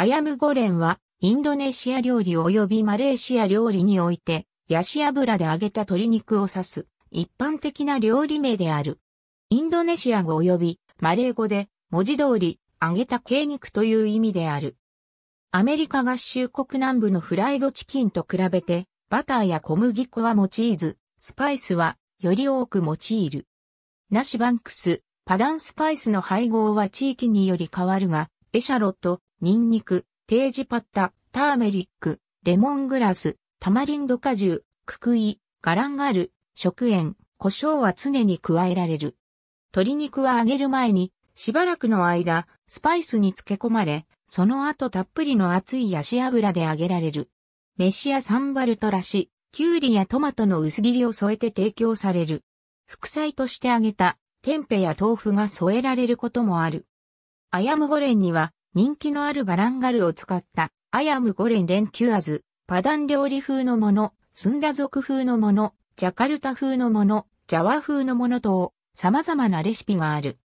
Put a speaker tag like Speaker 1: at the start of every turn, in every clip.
Speaker 1: アヤムゴレンは、インドネシア料理及
Speaker 2: びマレーシア料理において、ヤシ油で揚げた鶏肉を指す、一般的な料理名である。インドネシア語及びマレー語で、文字通り、揚げた鶏肉という意味である。アメリカ合衆国南部のフライドチキンと比べて、バターや小麦粉は用いず、スパイスはより多く用いる。ナシバンクス、パダンスパイスの配合は地域により変わるが、エシャロット、ニンニク、テージパッタ、ターメリック、レモングラス、タマリンド果汁、ククイ、ガランガル、食塩、胡椒は常に加えられる。鶏肉は揚げる前に、しばらくの間、スパイスに漬け込まれ、その後たっぷりの熱いヤシ油で揚げられる。飯やサンバルトらし、キュウリやトマトの薄切りを添えて提供される。副菜として揚げた、テンペや豆腐が添えられることもある。アヤムゴレンには、人気のあるガランガルを使った、アヤムゴレンレンキュアズ、パダン料理風のもの、スンダ族風のもの、ジャカルタ風のもの、ジャワ風のもの等、様々なレシピがある。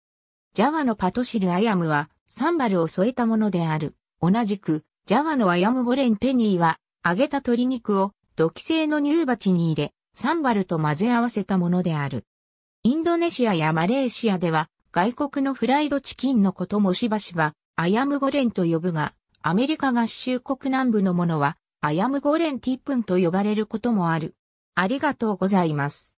Speaker 2: ジャワのパトシルアヤムは、サンバルを添えたものである。同じく、ジャワのアヤムゴレンペニーは、揚げた鶏肉を、土器製の乳鉢に入れ、サンバルと混ぜ合わせたものである。インドネシアやマレーシアでは、外国のフライドチキンのこともしばしば、アヤムゴレンと呼ぶが、アメリカ合衆国南部のものは、アヤムゴ
Speaker 1: レンティップンと呼ばれることもある。ありがとうございます。